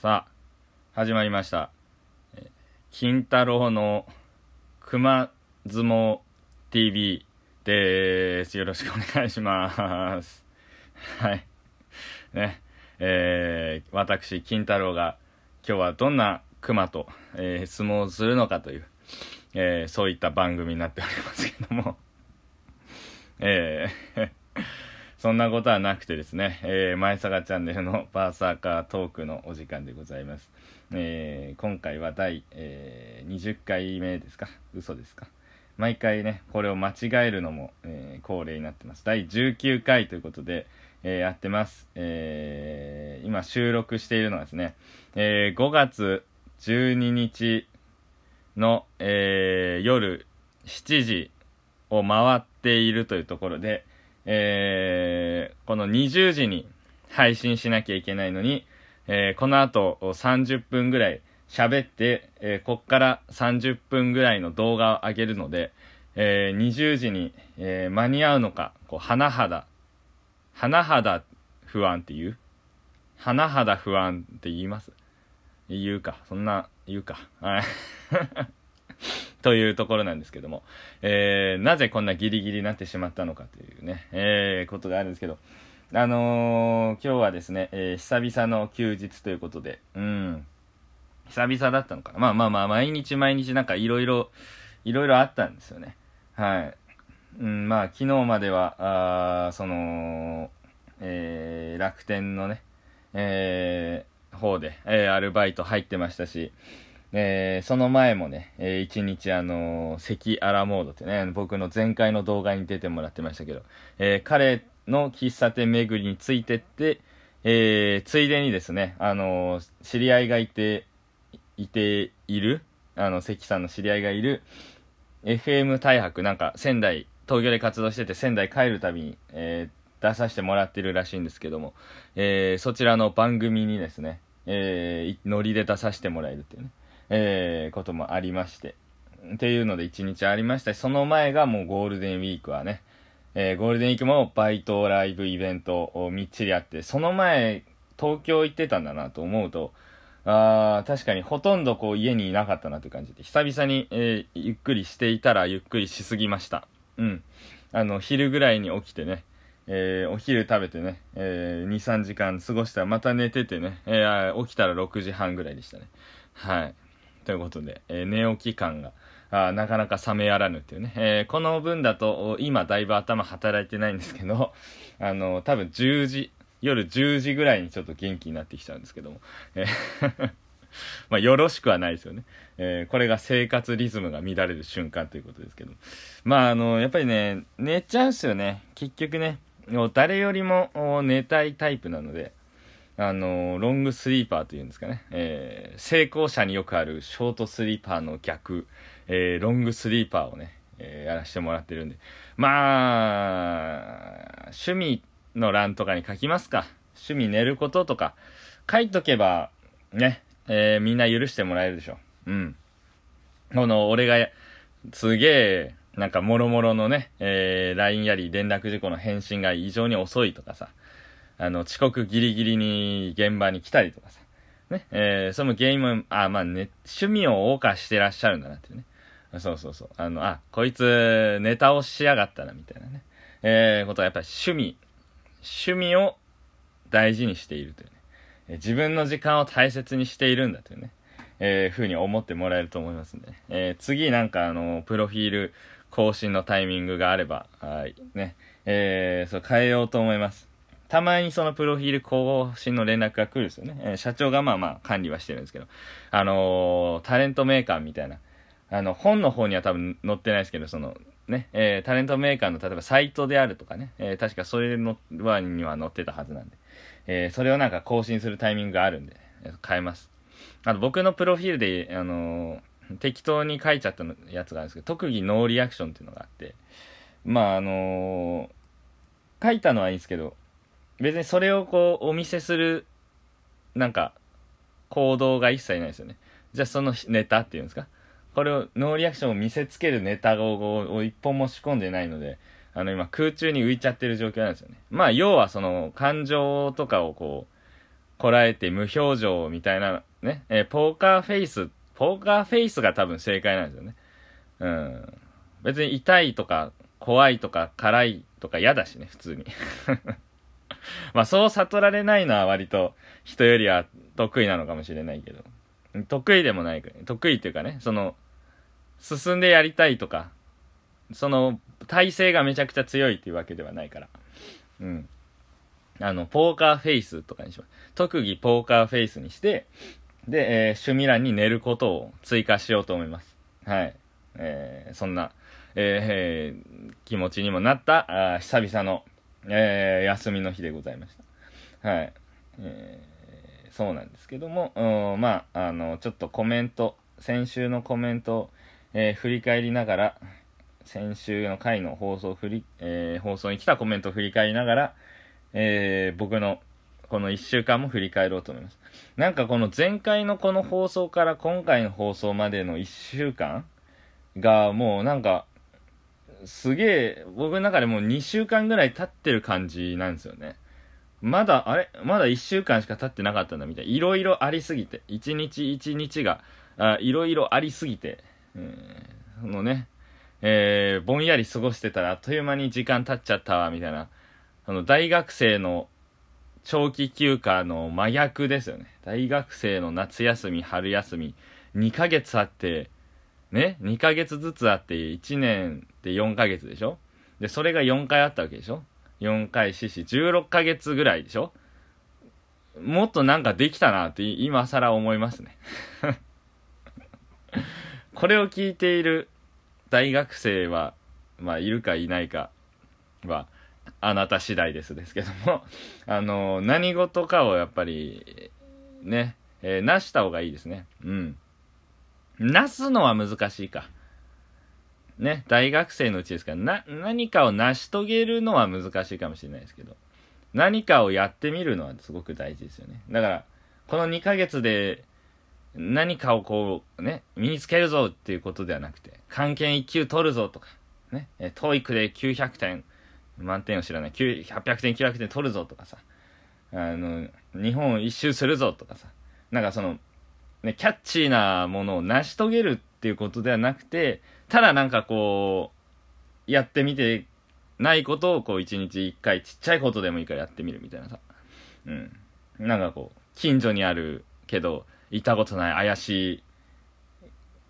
さあ、始まりました。金太郎の熊相撲 TV です。よろしくお願いします。はい。ね。えー、私、金太郎が今日はどんな熊と、えー、相撲をするのかという、えー、そういった番組になっておりますけども。えーそんなことはなくてですね、えー、前坂チャンネルのパーサーカートークのお時間でございます。えー、今回は第、えー、20回目ですか嘘ですか毎回ね、これを間違えるのも、えー、恒例になってます。第19回ということで、えー、やってます。えー、今収録しているのはですね、えー、5月12日の、えー、夜7時を回っているというところで、えー、この20時に配信しなきゃいけないのに、えー、この後30分ぐらい喋って、えー、こっから30分ぐらいの動画を上げるので、えー、20時に、え間に合うのか、こう、花肌、花肌不安って言う花肌不安って言います言うか、そんな、言うか。はい。というところなんですけども、えー、なぜこんなギリギリになってしまったのかというね、えー、ことがあるんですけど、あのー、今日はですね、えー、久々の休日ということで、うん、久々だったのかな。まあまあまあ、毎日毎日なんかいろいろ、いろいろあったんですよね。はい。うん、まあ、昨日までは、あその、えー、楽天のね、えー、方で、えー、アルバイト入ってましたし、えー、その前もね、えー、一日あのー、関アラモードってね、僕の前回の動画に出てもらってましたけど、えー、彼の喫茶店巡りについてって、えー、ついでにですね、あの知り合いがいて、いている、あの、関さんの知り合いがいる、FM 大白、なんか仙台、東京で活動してて仙台帰るたびに、えー、出させてもらってるらしいんですけども、えー、そちらの番組にですね、えー、ノリで出させてもらえるっていうね。えー、こともありまして。っていうので1日ありましたし、その前がもうゴールデンウィークはね、えー、ゴールデンウィークもバイト、ライブ、イベントをみっちりあって、その前、東京行ってたんだなと思うと、あ確かにほとんどこう家にいなかったなという感じで、久々に、えー、ゆっくりしていたらゆっくりしすぎました。うん。あの、昼ぐらいに起きてね、えー、お昼食べてね、えー、2、3時間過ごしたらまた寝ててね、えー、起きたら6時半ぐらいでしたね。はい。ということで、えー、寝起き感が。あなかなか冷めやらぬっていうね、えー、この分だと今だいぶ頭働いてないんですけど、あのー、多分10時、夜10時ぐらいにちょっと元気になってきちゃうんですけども、えー まあ、よろしくはないですよね、えー、これが生活リズムが乱れる瞬間ということですけどまああのやっぱりね寝ちゃうんすよね結局ね誰よりも寝たいタイプなのであの、ロングスリーパーというんですかね、えー、成功者によくあるショートスリーパーの逆、えー、ロングスリーパーをね、えー、やらせてもらってるんで。まあ、趣味の欄とかに書きますか。趣味寝ることとか、書いとけば、ね、えー、みんな許してもらえるでしょ。うん。この、俺が、すげえ、なんか、もろもろのね、えー、LINE やり連絡事故の返信が異常に遅いとかさ、あの、遅刻ギリギリに現場に来たりとかさ、ね、えー、その原因も、あ、まあね、趣味を謳歌してらっしゃるんだなっていうね。そうそうそう。あの、あ、こいつ、ネタをしやがったな、みたいなね。えー、ことはやっぱり趣味、趣味を大事にしているというね。えー、自分の時間を大切にしているんだというね。えー、ふうに思ってもらえると思いますで、ね、えー、次なんかあの、プロフィール更新のタイミングがあれば、はい、ね、えー、そう変えようと思います。たまにそのプロフィール更新の連絡が来るんですよね。えー、社長がまあまあ管理はしてるんですけど、あのー、タレントメーカーみたいな、あの、本の方には多分載ってないですけど、その、ね、えー、タレントメーカーの例えばサイトであるとかね、えー、確かそれのはには載ってたはずなんで、えー、それをなんか更新するタイミングがあるんで、変えます。あと僕のプロフィールで、あの適当に書いちゃったやつがあるんですけど、特技ノーリアクションっていうのがあって、まああの書いたのはいいんですけど、別にそれをこうお見せするなんか行動が一切ないですよねじゃあそのネタっていうんですかこれをノーリアクションを見せつけるネタを一本も仕込んでないのであの今空中に浮いちゃってる状況なんですよねまあ要はその感情とかをこうこらえて無表情みたいなね、えー、ポーカーフェイスポーカーフェイスが多分正解なんですよねうん別に痛いとか怖いとか辛いとか嫌だしね普通に まあそう悟られないのは割と人よりは得意なのかもしれないけど。得意でもない、得意っていうかね、その、進んでやりたいとか、その、体勢がめちゃくちゃ強いっていうわけではないから。うん。あの、ポーカーフェイスとかにします。特技ポーカーフェイスにして、で、えー、趣味欄に寝ることを追加しようと思います。はい。えー、そんな、えー、気持ちにもなった、あ久々の、えー、休みの日でございました。はい。えー、そうなんですけども、うまあ、あの、ちょっとコメント、先週のコメントを、えー、振り返りながら、先週の回の放送振り、えー、放送に来たコメントを振り返りながら、えー、僕のこの1週間も振り返ろうと思います。なんかこの前回のこの放送から今回の放送までの1週間がもうなんかすげえ、僕の中でもう2週間ぐらい経ってる感じなんですよね。まだ、あれまだ1週間しか経ってなかったんだみたいな。いろいろありすぎて。一日一日が、あいろいろありすぎて。そのね、えー、ぼんやり過ごしてたらあっという間に時間経っちゃったわ、みたいな。あの、大学生の長期休暇の真逆ですよね。大学生の夏休み、春休み、2ヶ月あって、ね、2ヶ月ずつあって1年って4ヶ月でしょで、それが4回あったわけでしょ ?4 回死死、16ヶ月ぐらいでしょもっとなんかできたなって今更思いますね これを聞いている大学生は、まあ、いるかいないかは、あなた次第ですですけども あの、何事かをやっぱり、ね、えー、した方がいいですね。うん。なすのは難しいか。ね、大学生のうちですから、な、何かを成し遂げるのは難しいかもしれないですけど、何かをやってみるのはすごく大事ですよね。だから、この2ヶ月で何かをこう、ね、身につけるぞっていうことではなくて、関係1級取るぞとか、ね、え、トーイックで900点、満点を知らない、800点、900点取るぞとかさ、あの、日本を一周するぞとかさ、なんかその、ね、キャッチーなものを成し遂げるっていうことではなくて、ただなんかこう、やってみてないことをこう一日一回ちっちゃいことでもいいからやってみるみたいなさ。うん。なんかこう、近所にあるけど、行ったことない怪しい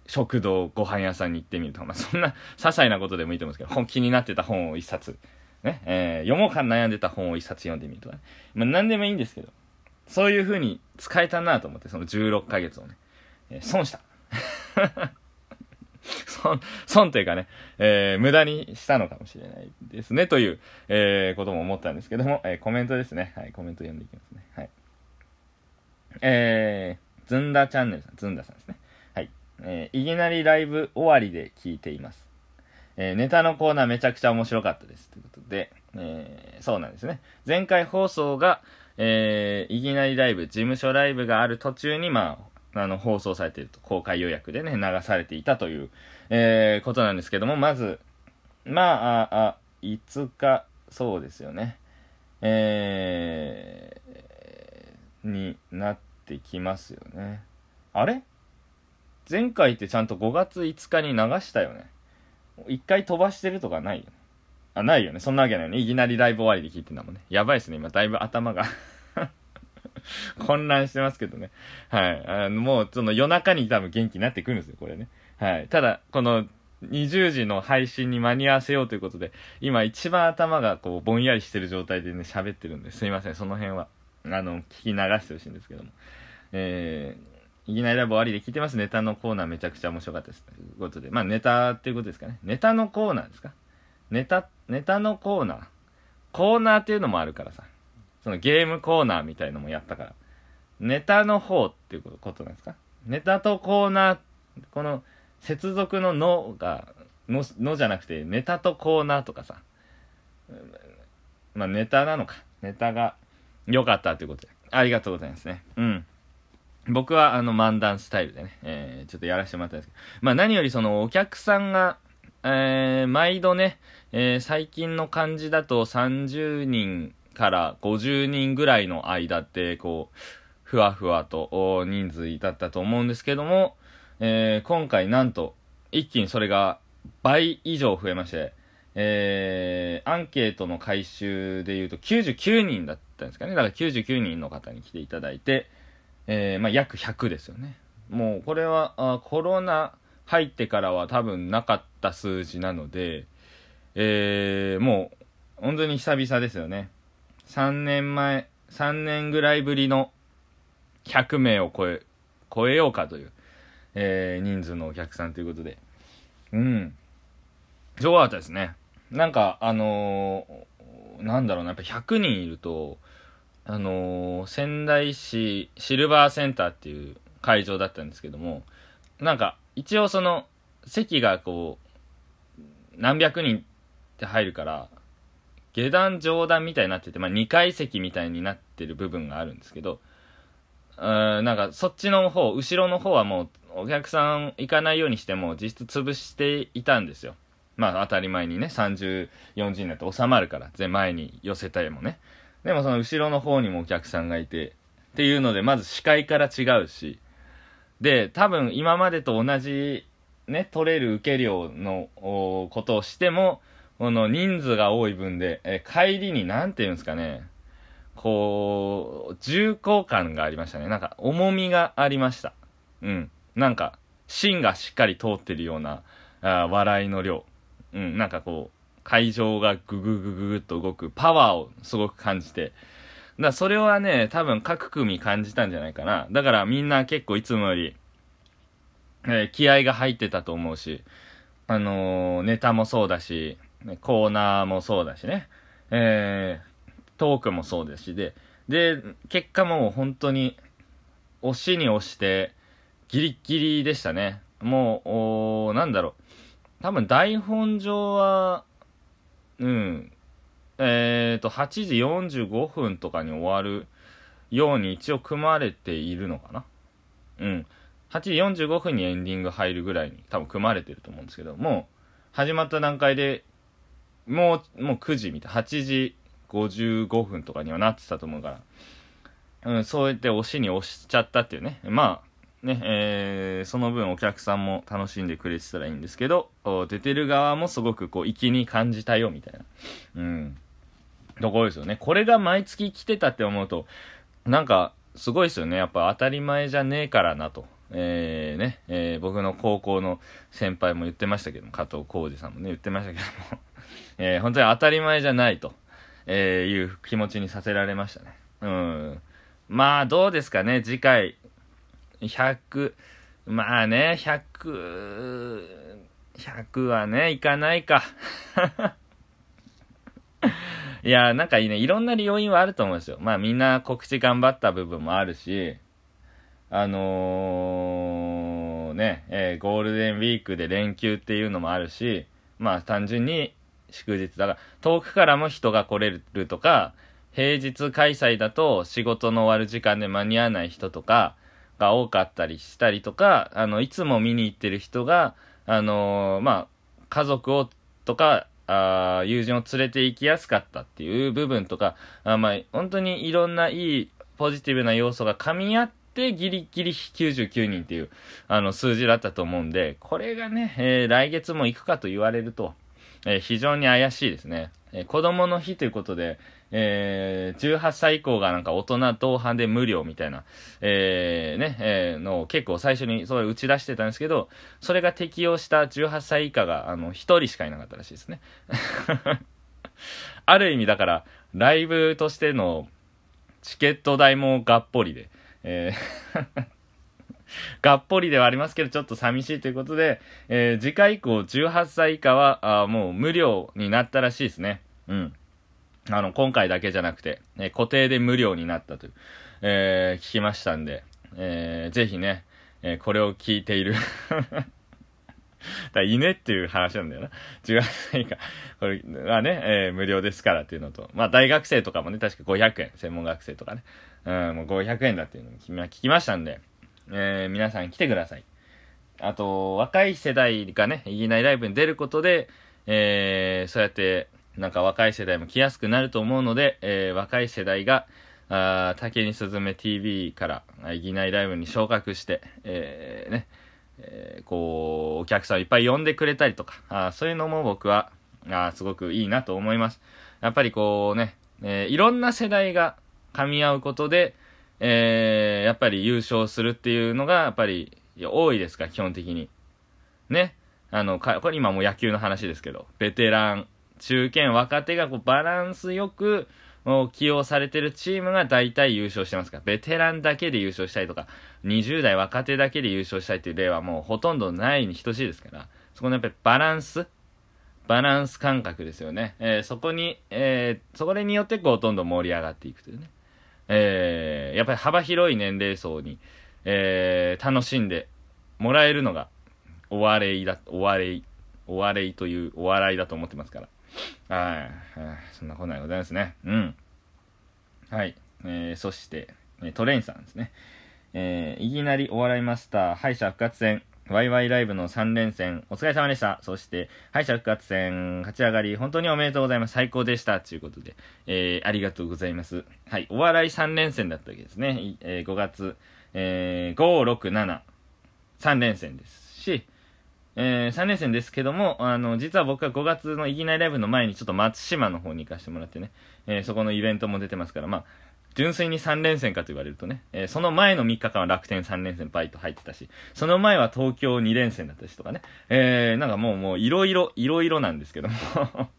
食堂、ご飯屋さんに行ってみるとか、まあ、そんな些細なことでもいいと思うんですけど、本気になってた本を一冊、ね、えー、読もうか悩んでた本を一冊読んでみるとかね。まあ、何でもいいんですけど、そういう風に使えたなと思って、その16ヶ月をね。えー、損した。損、損というかね、えー、無駄にしたのかもしれないですね、という、えー、ことも思ったんですけども、えー、コメントですね。はい、コメント読んでいきますね。はい。えー、ずんだチャンネルさん、ずんださんですね。はい。えー、いきなりライブ終わりで聞いています。えー、ネタのコーナーめちゃくちゃ面白かったです。ということで、えー、そうなんですね。前回放送が、えー、いきなりライブ、事務所ライブがある途中に、まあ、あの、放送されていると、公開予約でね、流されていたという、えー、ことなんですけども、まず、まあ、あ、あ、5日、そうですよね、えー、になってきますよね。あれ前回ってちゃんと5月5日に流したよね。1回飛ばしてるとかないよね。あ、ないよね。そんなわけないよね。いきなりライブ終わりで聞いてんだもんね。やばいっすね。今、だいぶ頭が 混乱してますけどね。はい。あの、もう、その夜中に多分元気になってくるんですよ、これね。はい。ただ、この、20時の配信に間に合わせようということで、今一番頭がこう、ぼんやりしてる状態でね、喋ってるんで、すいません、その辺は、あの、聞き流してほしいんですけども。えー、いきなりライブ終わりで聞いてます。ネタのコーナーめちゃくちゃ面白かったです。ということで、まあネタっていうことですかね。ネタのコーナーですかネタ、ネタのコーナー。コーナーっていうのもあるからさ。そのゲームコーナーみたいのもやったから。ネタの方っていうことなんですかネタとコーナー、この接続ののが、の、のじゃなくて、ネタとコーナーとかさ。まあ、ネタなのか。ネタが良かったということで。ありがとうございますね。うん。僕はあの漫談スタイルでね、えー、ちょっとやらせてもらったんですけど。まあ何よりそのお客さんが、えー、毎度ね、えー、最近の感じだと30人から50人ぐらいの間って、こう、ふわふわと人数だったと思うんですけども、えー、今回なんと、一気にそれが倍以上増えまして、えー、アンケートの回収で言うと99人だったんですかね。だから99人の方に来ていただいて、えー、まあ、約100ですよね。もうこれはコロナ入ってからは多分なかった数字なので、えー、もう本当に久々ですよね。3年前、3年ぐらいぶりの100名を超え、超えようかという、えー、人数のお客さんということで。うん。すごかったですね。なんか、あのー、なんだろうな、やっぱ100人いると、あのー、仙台市シルバーセンターっていう会場だったんですけども、なんか、一応その、席がこう、何百人って入るから、下段上段みたいになってて、まあ、2階席みたいになってる部分があるんですけど、うん、なんかそっちの方、後ろの方はもうお客さん行かないようにしても実質潰していたんですよ。まあ当たり前にね、30、40になって収まるから、前に寄せたりもね。でもその後ろの方にもお客さんがいて、っていうので、まず視界から違うし、で、多分今までと同じね、取れる受け量のことをしても、この人数が多い分で、え帰りに何て言うんですかね、こう、重厚感がありましたね。なんか重みがありました。うん。なんか、芯がしっかり通ってるような、あ笑いの量。うん。なんかこう、会場がグググググっと動くパワーをすごく感じて、だそれはね、多分各組感じたんじゃないかな。だからみんな結構いつもより、えー、気合が入ってたと思うし、あのー、ネタもそうだし、コーナーもそうだしね、えー、トークもそうですし、で、で、結果もう本当に、押しに押して、ギリギリでしたね。もう、おなんだろう。多分台本上は、うん、えっ、ー、と、8時45分とかに終わるように一応組まれているのかなうん。8時45分にエンディング入るぐらいに多分組まれてると思うんですけど、もう始まった段階で、もう、もう9時みたい8時55分とかにはなってたと思うから、うん、そうやって押しに押しちゃったっていうね。まあ、ね、えー、その分お客さんも楽しんでくれてたらいいんですけど、出てる側もすごくこう、粋に感じたよみたいな。うん。ところですよね。これが毎月来てたって思うと、なんか、すごいですよね。やっぱ当たり前じゃねえからなと。えー、ね、えー、僕の高校の先輩も言ってましたけど加藤浩二さんもね、言ってましたけども、えー、本当に当たり前じゃないと、えー、いう気持ちにさせられましたね。うん。まあ、どうですかね、次回、100、まあね、100、100はね、いかないか。いや、なんかいいね、いろんな要因はあると思うんですよ。まあみんな告知頑張った部分もあるし、あのー、ね、えー、ゴールデンウィークで連休っていうのもあるし、まあ単純に祝日だから、遠くからも人が来れるとか、平日開催だと仕事の終わる時間で間に合わない人とかが多かったりしたりとか、あの、いつも見に行ってる人が、あのー、まあ、家族をとかあ友人を連れて行きやすかったっていう部分とか、あまあ、本当にいろんないいポジティブな要素が噛み合って、ギリギリ99人っていう、あの、数字だったと思うんで、これがね、えー、来月も行くかと言われると、えー、非常に怪しいですね。えー、子供の日ということで、えー、18歳以降がなんか大人同伴で無料みたいな、えー、ね、えー、のを結構最初にそれ打ち出してたんですけど、それが適用した18歳以下が、あの、1人しかいなかったらしいですね。ある意味だから、ライブとしてのチケット代もがっぽりで、えー がっぽりではありますけど、ちょっと寂しいということで、えー、次回以降18歳以下は、あもう無料になったらしいですね。うん。あの、今回だけじゃなくて、えー、固定で無料になったとえー、聞きましたんで、えー、ぜひね、えこれを聞いている だ稲っていう話なんだよな。違う、何か。これはね、え無料ですからっていうのと。まあ、大学生とかもね、確か500円。専門学生とかね。うん、もう500円だっていうのを聞きましたんで、え皆さん来てください。あと、若い世代がね、いきなりライブに出ることで、えそうやって、なんか若い世代も来やすくなると思うので、えー、若い世代が、あ竹にすずめ TV からいぎないライブに昇格して、えー、ね、えー、こう、お客さんいっぱい呼んでくれたりとか、あそういうのも僕は、あすごくいいなと思います。やっぱりこうね、えー、いろんな世代が噛み合うことで、えー、やっぱり優勝するっていうのが、やっぱり多いですか、基本的に。ね。あの、か、これ今もう野球の話ですけど、ベテラン中堅、若手がこうバランスよく起用されてるチームが大体優勝してますから、ベテランだけで優勝したいとか、20代若手だけで優勝したいっていう例はもうほとんどないに等しいですから、そこのやっぱりバランス、バランス感覚ですよね。えー、そこに、えー、そこによってこうんど盛り上がっていくというね。えー、やっぱり幅広い年齢層に、えー、楽しんでもらえるのが、お笑いだ、お笑い、お笑いというお笑いだと思ってますから。はい。そんなことないございますね。うん。はい。えー、そして、トレインさんですね。えー、いきなりお笑いマスター、敗者復活戦、ワイワイライブの3連戦、お疲れ様でした。そして、敗者復活戦、勝ち上がり、本当におめでとうございます。最高でした。ということで、えー、ありがとうございます。はい、お笑い3連戦だったわけですね。えー、5月、えー、5、6、7、3連戦ですし、えー、3連戦ですけども、あの、実は僕は5月のいきなりライブの前にちょっと松島の方に行かせてもらってね、えー、そこのイベントも出てますから、まあ、純粋に3連戦かと言われるとね、えー、その前の3日間は楽天3連戦バイト入ってたし、その前は東京2連戦だったしとかね、えー、なんかもうもういろいろ、いろいろなんですけども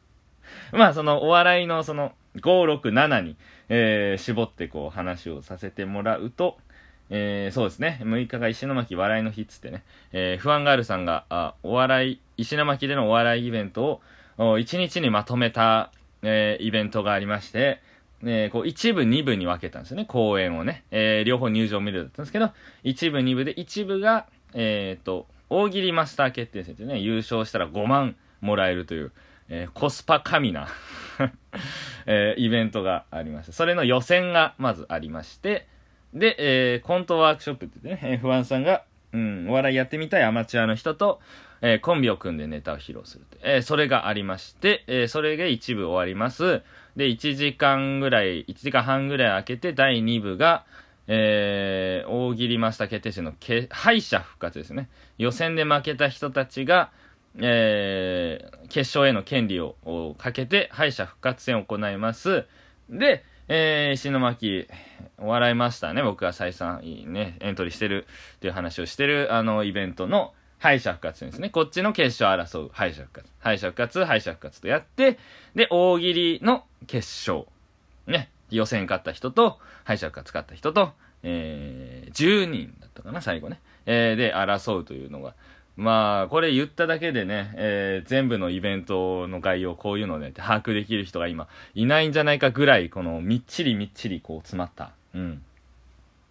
まあそのお笑いのその5、6、7に、えー、絞ってこう話をさせてもらうと、えー、そうですね。6日が石巻笑いの日っつってね、えー、不安ガールさんが、あ、お笑い、石巻でのお笑いイベントを、1日にまとめた、えー、イベントがありまして、えー、こう、1部、2部に分けたんですよね、公演をね。えー、両方入場無料だったんですけど、1部、2部で、1部が、えっ、と、大喜利マスター決定戦ってね、優勝したら5万もらえるという、えー、コスパ神な えー、イベントがありました。それの予選がまずありまして、で、えー、コントワークショップって言ってね、不安さんが、うん、お笑いやってみたいアマチュアの人と、えー、コンビを組んでネタを披露する。えー、それがありまして、えー、それで一部終わります。で、1時間ぐらい、1時間半ぐらい空けて、第2部が、えー、大喜利マスター決定戦のけ敗者復活ですね。予選で負けた人たちが、えー、決勝への権利をかけて敗者復活戦を行います。で、えー、石巻、笑いましたね。僕が再三、いいね、エントリーしてるっていう話をしてる、あの、イベントの敗者復活ですね。こっちの決勝争う敗者復活。敗者復活、敗者復活とやって、で、大喜利の決勝。ね、予選勝った人と、敗者復活勝った人と、えー、10人だったかな、最後ね。えー、で、争うというのが、まあ、これ言っただけでね、えー、全部のイベントの概要、こういうのね、把握できる人が今、いないんじゃないかぐらい、この、みっちりみっちり、こう、詰まった、うん、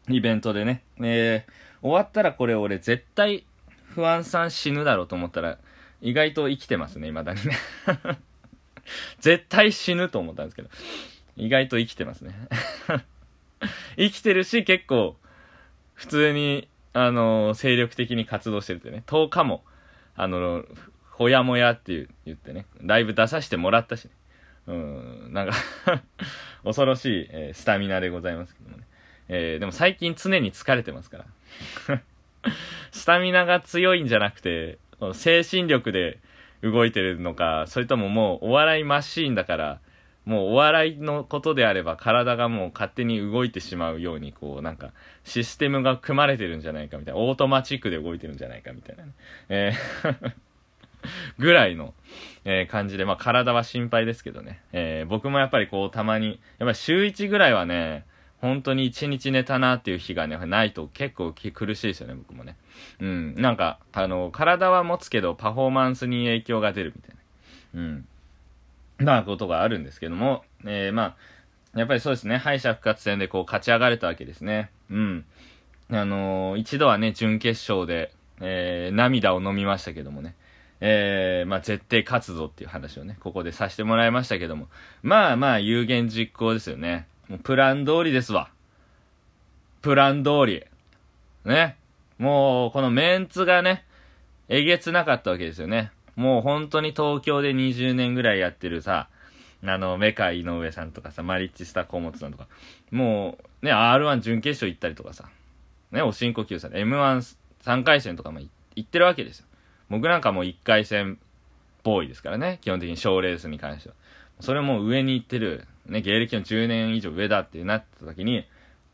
イベントでね、えー、終わったらこれ俺、絶対、不安さん死ぬだろうと思ったら、意外と生きてますね、未だにね。絶対死ぬと思ったんですけど、意外と生きてますね。生きてるし、結構、普通にあの、精力的に活動しててね、10日も、あの、ほやもやって言ってね、ライブ出させてもらったし、ね、うん、なんか 恐ろしい、えー、スタミナでございますけどもね。えー、でも最近常に疲れてますから。スタミナが強いんじゃなくて、精神力で動いてるのか、それとももうお笑いマシーンだから、もうお笑いのことであれば体がもう勝手に動いてしまうようにこうなんかシステムが組まれてるんじゃないかみたいなオートマチックで動いてるんじゃないかみたいな、ね、えー ぐらいの、えー、感じで、まあ体は心配ですけどね、えー、僕もやっぱりこうたまにやっぱ週1ぐらいはね本当に一日寝たなっていう日がね、ないと結構苦しいですよね、僕もね。うん。なんか、あの、体は持つけど、パフォーマンスに影響が出るみたいな。うん。なことがあるんですけども、えー、まあ、やっぱりそうですね、敗者復活戦でこう勝ち上がれたわけですね。うん。あのー、一度はね、準決勝で、えー、涙を飲みましたけどもね。えー、まあ、絶対勝つぞっていう話をね、ここでさせてもらいましたけども。まあまあ、有言実行ですよね。もうプラン通りですわ。プラン通り。ね。もう、このメンツがね、えげつなかったわけですよね。もう本当に東京で20年ぐらいやってるさ、あの、メカ井上さんとかさ、マリッチスター河本さんとか、もう、ね、R1 準決勝行ったりとかさ、ね、おしんこさん、M13 回戦とかも行ってるわけですよ。僕なんかもう1回戦ボーイですからね、基本的に賞レースに関しては。それも上に行ってる、ね、芸歴の10年以上上だってなった時に、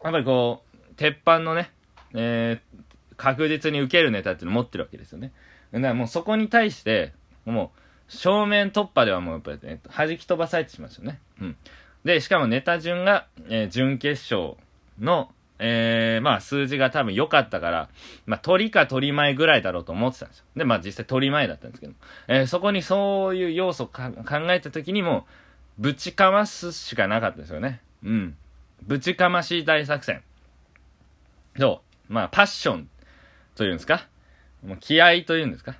やっぱりこう、鉄板のね、えー、確実に受けるネタっていうの持ってるわけですよね。だからもうそこに対して、もう、正面突破ではもうやっぱり、えっと、弾き飛ばされてしまうんですよね。うん。で、しかもネタ順が、えー、準決勝の、えー、まあ数字が多分良かったから、まありかり前ぐらいだろうと思ってたんですよ。で、まあ実際取り前だったんですけど、えー、そこにそういう要素か考えた時にも、ぶちかますしかなかったですよね。うん。ぶちかまし大作戦。そう。まあパッションというんですか。もう気合というんですか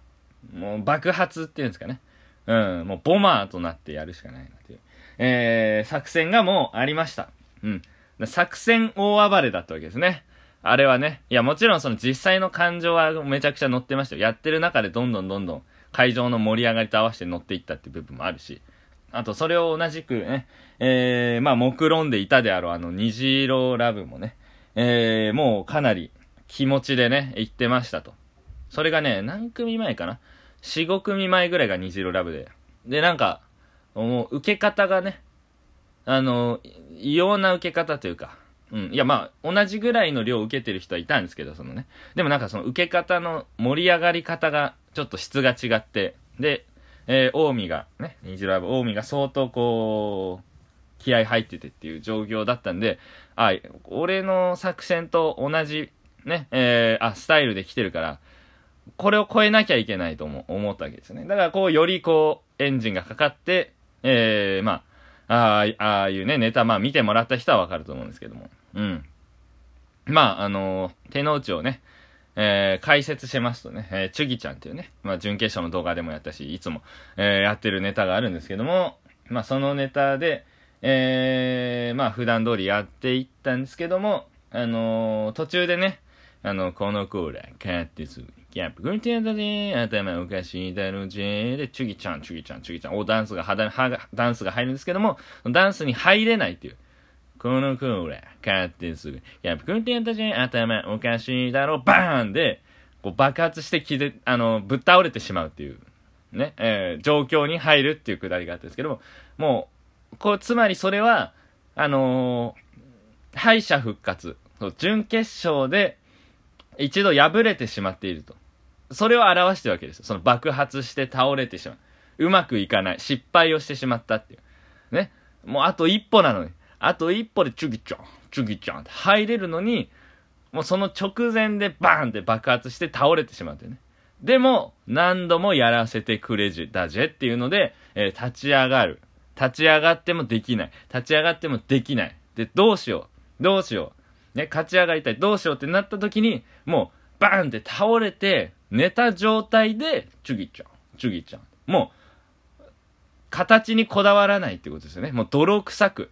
もう爆発っていうんですかね。うん、もうボマーとなってやるしかないなっていう。えー、作戦がもうありました。うん。作戦大暴れだったわけですね。あれはね。いや、もちろんその実際の感情はめちゃくちゃ乗ってましたよ。やってる中でどんどんどんどん会場の盛り上がりと合わせて乗っていったって部分もあるし。あと、それを同じくね、えー、まあ、目論んでいたであろう、あの、虹色ラブもね、えー、もうかなり気持ちでね、言ってましたと。それがね、何組前かな ?4、5組前ぐらいが虹色ラブで。で、なんか、もう受け方がね、あの、異様な受け方というか、うん。いや、まあ、同じぐらいの量を受けてる人はいたんですけど、そのね。でもなんかその受け方の盛り上がり方が、ちょっと質が違って、で、えー、近江が、ね、虹ラブ、近江が相当こう、気合入っててっていう状況だったんで、あ、俺の作戦と同じ、ね、えー、あ、スタイルで来てるから、これを超えなきゃいけないと思思ったわけですね。だからこう、よりこう、エンジンがかかって、ええー、まあ、ああ、ああいうね、ネタ、まあ見てもらった人はわかると思うんですけども。うん。まあ、あのー、手の内をね、えー、解説しますとね、えー、チュギちゃんっていうね、まあ、準決勝の動画でもやったし、いつも、えー、やってるネタがあるんですけども、まあ、そのネタで、えー、まあ、普段通りやっていったんですけども、あのー、途中でね、あの、このコーラ、カーってすぐ、キャップくれてやだぜ。頭おかしいだろぜ。で、チュギちゃん、チュギちゃん、チュギちゃん。お、ダンスが、はだ、はが、ダンスが入るんですけども、ダンスに入れないっていう。このコーラ、買ってする。キャップくれてやだぜ。頭おかしいだろう。バーンで、こう爆発して気で、あの、ぶっ倒れてしまうっていう、ね、えー、状況に入るっていうくだりがあったんですけども、もう、こう、つまりそれは、あのー、敗者復活。準決勝で一度敗れてしまっていると。それを表してるわけですよ。その爆発して倒れてしまう。うまくいかない。失敗をしてしまったっていう。ね。もうあと一歩なのに。あと一歩でチュギチョン、チュギチョンって入れるのに、もうその直前でバーンって爆発して倒れてしまってね。でも、何度もやらせてくれじ、だぜっていうので、えー、立ち上がる。立ち上がってもできない。立ち上がってもできない。で、どうしよう。どうしよう。ね、勝ち上がりたい。どうしようってなった時に、もう、バーンって倒れて、寝た状態で、チュギちゃん、チュギちゃん。もう、形にこだわらないってことですよね。もう泥臭く。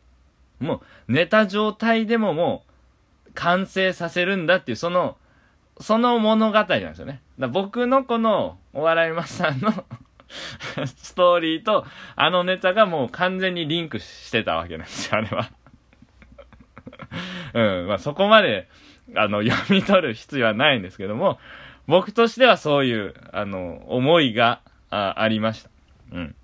もう、寝た状態でももう、完成させるんだっていう、その、その物語なんですよね。だ僕のこの、お笑いマスさんの ストーリーと、あのネタがもう完全にリンクしてたわけなんですよ、あれはうん、まあそこまで、あの、読み取る必要はないんですけども、僕としてはそういう、あの、思いが、あありました。うん。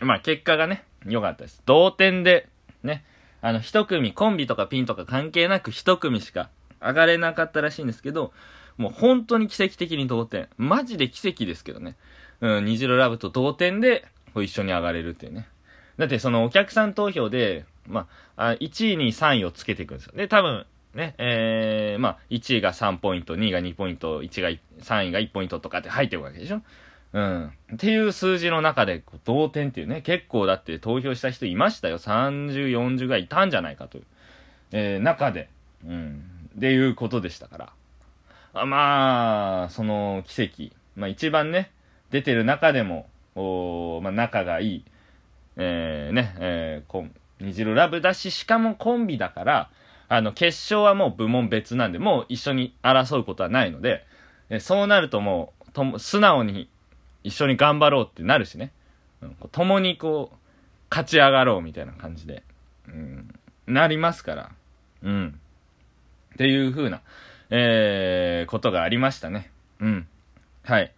まあ、結果がね、良かったです。同点で、ね、あの、一組、コンビとかピンとか関係なく一組しか上がれなかったらしいんですけど、もう本当に奇跡的に同点。マジで奇跡ですけどね。うん、虹色ラブと同点で、一緒に上がれるっていうね。だってそのお客さん投票で、まあ、1位に3位をつけていくんですよ。で、多分、ね、えー、まあ、1位が3ポイント、2位が2ポイント、1が1、3位が1ポイントとかって入ってるわけでしょうん。っていう数字の中で、同点っていうね、結構だって投票した人いましたよ。30、40がいたんじゃないかという、えー、中で、うん。っていうことでしたから。あまあ、その奇跡。まあ一番ね、出てる中でも、おまあ仲がいい、えー、ね、えー、コン、虹ラブだし、しかもコンビだから、あの、決勝はもう部門別なんで、もう一緒に争うことはないので、そうなるともう、とも、素直に一緒に頑張ろうってなるしね。うん、共にこう、勝ち上がろうみたいな感じで、うん、なりますから。うん。っていう風な、えー、ことがありましたね。うん。はい。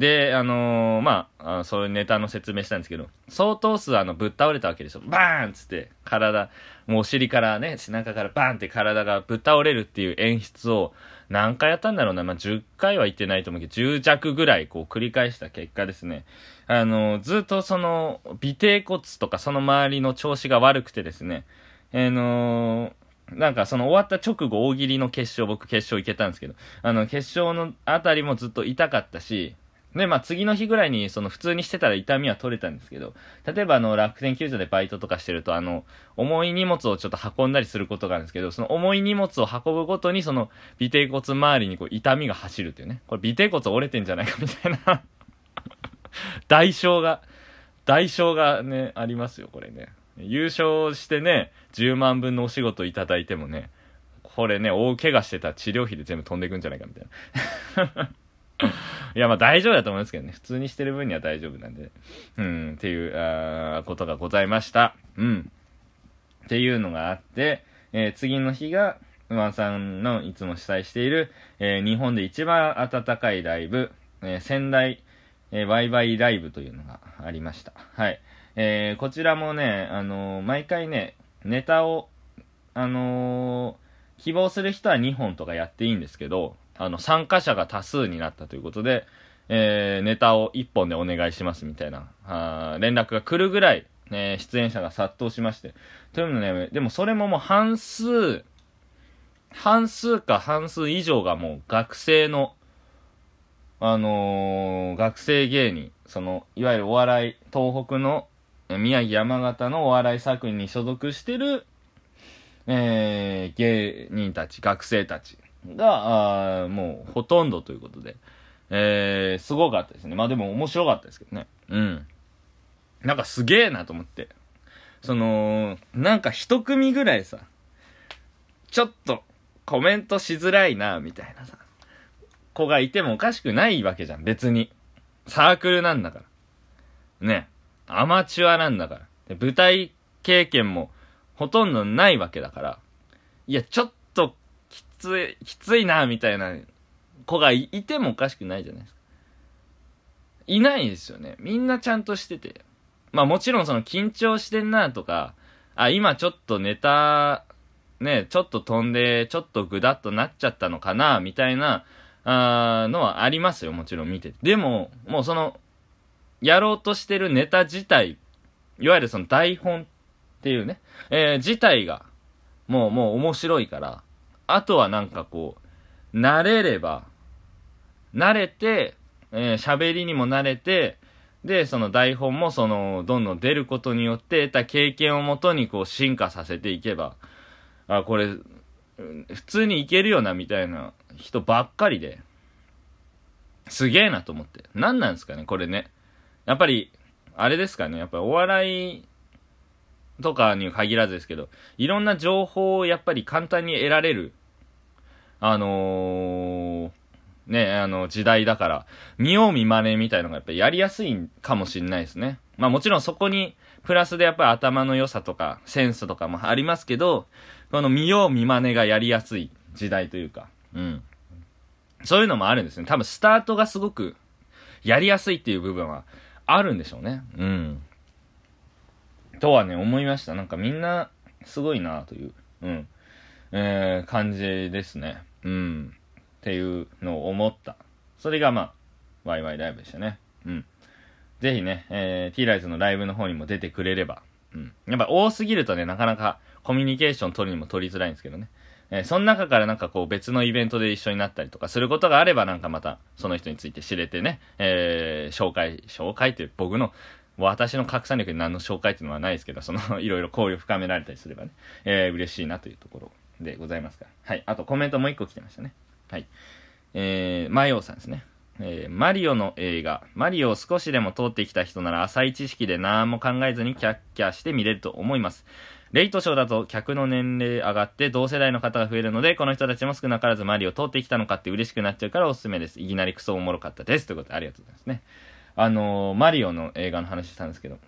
で、あのー、まあ、あそういうネタの説明したんですけど、相当数あの、ぶっ倒れたわけですよ。バーンつって、体、もうお尻からね、背中からバーンって体がぶっ倒れるっていう演出を、何回やったんだろうな、まあ、10回は言ってないと思うけど、10弱ぐらいこう繰り返した結果ですね、あのー、ずっとその、尾低骨とかその周りの調子が悪くてですね、あ、えー、のなんかその終わった直後大喜利の決勝、僕決勝行けたんですけど、あの決勝のあたりもずっと痛かったし、で、まあ、次の日ぐらいに、その、普通にしてたら痛みは取れたんですけど、例えば、あの、楽天救助でバイトとかしてると、あの、重い荷物をちょっと運んだりすることがあるんですけど、その重い荷物を運ぶごとに、その、尾低骨周りにこう、痛みが走るっていうね。これ、尾低骨折れてんじゃないかみたいな代償が、代償がね、ありますよ、これね。優勝してね、10万分のお仕事いただいてもね、これね、大怪我してたら治療費で全部飛んでいくんじゃないかみたいないや、まあ大丈夫だと思いますけどね。普通にしてる分には大丈夫なんで、うん、っていう、あことがございました。うん。っていうのがあって、えー、次の日が、ワンさんのいつも主催している、えー、日本で一番暖かいライブ、えー、仙台、えー、ワイワイライブというのがありました。はい。えー、こちらもね、あのー、毎回ね、ネタを、あのー、希望する人は2本とかやっていいんですけど、あの、参加者が多数になったということで、えー、ネタを1本でお願いしますみたいな、あ連絡が来るぐらい、えー、出演者が殺到しまして。というのね、でもそれももう半数、半数か半数以上がもう学生の、あのー、学生芸人、その、いわゆるお笑い、東北の、宮城山形のお笑い作品に所属してる、えー、芸人たち、学生たちが、あもうほとんどということで、えー、すごかったですね。まあでも面白かったですけどね。うん。なんかすげえなと思って。その、なんか一組ぐらいさ、ちょっとコメントしづらいな、みたいなさ、子がいてもおかしくないわけじゃん、別に。サークルなんだから。ね。アマチュアなんだから。で舞台経験もほとんどないわけだから。いや、ちょっつい、きついな、みたいな子がいてもおかしくないじゃないですか。いないですよね。みんなちゃんとしてて。まあもちろんその緊張してんなとか、あ、今ちょっとネタ、ね、ちょっと飛んで、ちょっとぐだっとなっちゃったのかな、みたいな、あのはありますよ、もちろん見てて。でも、もうその、やろうとしてるネタ自体、いわゆるその台本っていうね、えー、自体が、もう、もう面白いから、あとはなんかこう、慣れれば、慣れて、えー、喋りにも慣れて、で、その台本もその、どんどん出ることによって得た経験をもとにこう進化させていけば、あ、これ、普通にいけるよなみたいな人ばっかりで、すげえなと思って。何なんですかね、これね。やっぱり、あれですかね、やっぱりお笑いとかに限らずですけど、いろんな情報をやっぱり簡単に得られるあのー、ね、あの、時代だから、見よう見まねみたいのがやっぱやりやすいかもしんないですね。まあもちろんそこに、プラスでやっぱり頭の良さとか、センスとかもありますけど、この見よう見まねがやりやすい時代というか、うん。そういうのもあるんですね。多分スタートがすごく、やりやすいっていう部分は、あるんでしょうね。うん。とはね、思いました。なんかみんな、すごいなという、うん、えー、感じですね。うん、っていうのを思った。それがまあ、ワイワイライブでしたね。うん。ぜひね、えー、t ライズのライブの方にも出てくれれば。うん。やっぱ多すぎるとね、なかなかコミュニケーション取るにも取りづらいんですけどね。えー、その中からなんかこう別のイベントで一緒になったりとかすることがあればなんかまたその人について知れてね、えー、紹介、紹介って僕の私の拡散力に何の紹介っていうのはないですけど、その、いろいろ交流深められたりすればね、えー、嬉しいなというところ。でございますから。はい。あとコメントもう一個来てましたね。はい。えー、マヨさんですね。えー、マリオの映画、マリオを少しでも通ってきた人なら浅い知識で何も考えずにキャッキャして見れると思います。レイトショーだと客の年齢上がって同世代の方が増えるので、この人たちも少なからずマリオ通ってきたのかって嬉しくなっちゃうからおすすめです。いきなりクソおもろかったです。ということでありがとうございますね。あのー、マリオの映画の話したんですけど、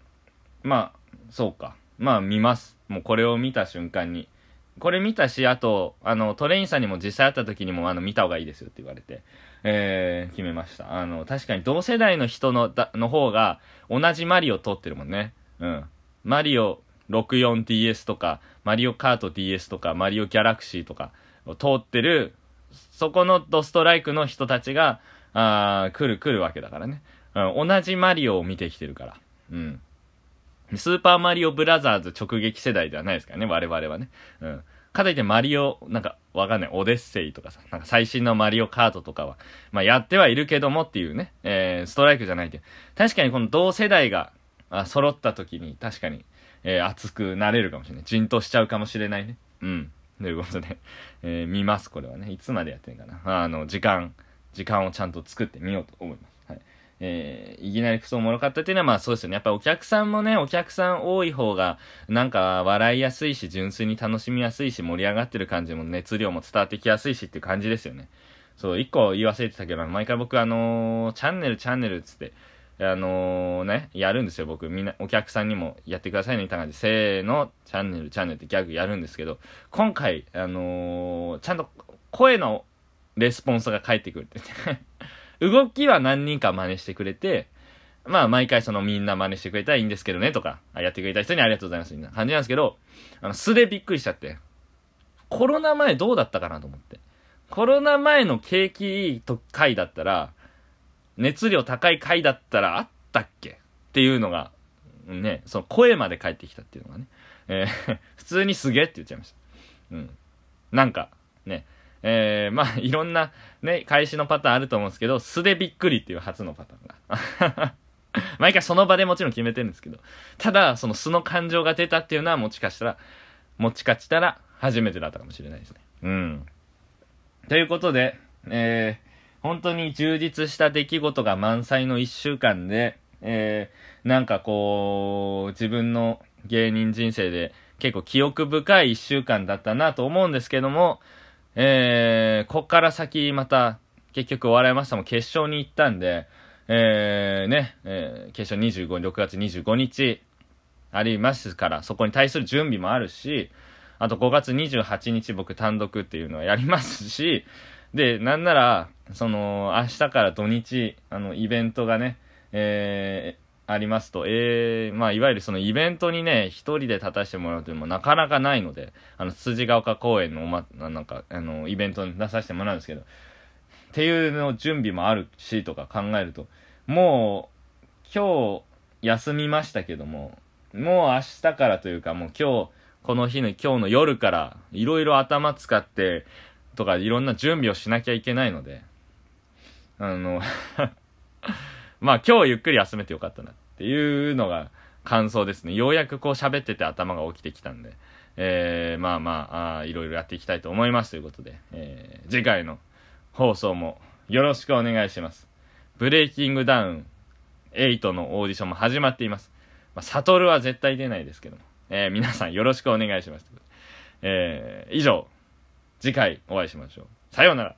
まあ、そうか。まあ見ます。もうこれを見た瞬間に、これ見たし、あと、あの、トレインさんにも実際会った時にも、あの、見た方がいいですよって言われて、えー、決めました。あの、確かに同世代の人の、だ、の方が、同じマリオ通ってるもんね。うん。マリオ 64DS とか、マリオカート DS とか、マリオギャラクシーとか、通ってる、そこのドストライクの人たちが、あー、来る来るわけだからね。うん、同じマリオを見てきてるから。うん。スーパーマリオブラザーズ直撃世代ではないですからね、我々はね。うん。かといってマリオ、なんか、わかんない、オデッセイとかさ、なんか最新のマリオカートとかは、まあやってはいるけどもっていうね、えー、ストライクじゃないっていう。確かにこの同世代が、あ揃った時に、確かに、えー、熱くなれるかもしれない。浸透しちゃうかもしれないね。うん。ということで、えー、見ます、これはね。いつまでやってんかな。あの、時間、時間をちゃんと作ってみようと思います。えー、いきなりクソおもろかったっていうのはまあそうですよね。やっぱお客さんもね、お客さん多い方が、なんか笑いやすいし、純粋に楽しみやすいし、盛り上がってる感じも熱量も伝わってきやすいしっていう感じですよね。そう、一個言い忘れてたけど、毎回僕あのー、チャンネルチャンネルっつって、あのー、ね、やるんですよ、僕。みんな、お客さんにもやってくださいね、みたいな感じで、せーの、チャンネル、チャンネルってギャグやるんですけど、今回、あのー、ちゃんと声のレスポンスが返ってくるって、動きは何人か真似してくれて、まあ、毎回そのみんな真似してくれたらいいんですけどねとか、やってくれた人にありがとうございますみたいな感じなんですけど、あの、素でびっくりしちゃって。コロナ前どうだったかなと思って。コロナ前の景気いい回だったら、熱量高い回だったらあったっけっていうのが、ね、その声まで返ってきたっていうのがね。えー、普通にすげえって言っちゃいました。うん。なんか、ね、えー、まあ、いろんなね、返しのパターンあると思うんですけど、素でびっくりっていう初のパターンが。毎回その場でもちろん決めてるんですけど、ただ、その素の感情が出たっていうのはもしかしたら、持ち勝ちたら初めてだったかもしれないですね。うん。ということで、えー、本当に充実した出来事が満載の1週間で、えー、なんかこう、自分の芸人人生で結構記憶深い1週間だったなと思うんですけども、えー、こっから先また、結局お笑いマスターも決勝に行ったんで、えー、ね、えー、決勝25、6月25日ありますから、そこに対する準備もあるし、あと5月28日僕単独っていうのはやりますし、で、なんなら、その、明日から土日、あの、イベントがね、えありますと、えー、まあ、いわゆるそのイベントにね、一人で立たせてもらうというのもなかなかないので、あの、辻ヶ丘公園の、ま、なんか、あの、イベントに出させてもらうんですけど、っていうの準備もあるし、とか考えると、もう、今日、休みましたけども、もう明日からというか、もう今日、この日の、今日の夜から、いろいろ頭使って、とか、いろんな準備をしなきゃいけないので、あの まあ今日ゆっくり休めてよかったなっていうのが感想ですね。ようやくこう喋ってて頭が起きてきたんで、えー、まあまああ、いろいろやっていきたいと思いますということで、えー、次回の放送もよろしくお願いします。ブレイキングダウン8のオーディションも始まっています。まあ、サトルは絶対出ないですけども、えー、皆さんよろしくお願いします。えー、以上、次回お会いしましょう。さようなら。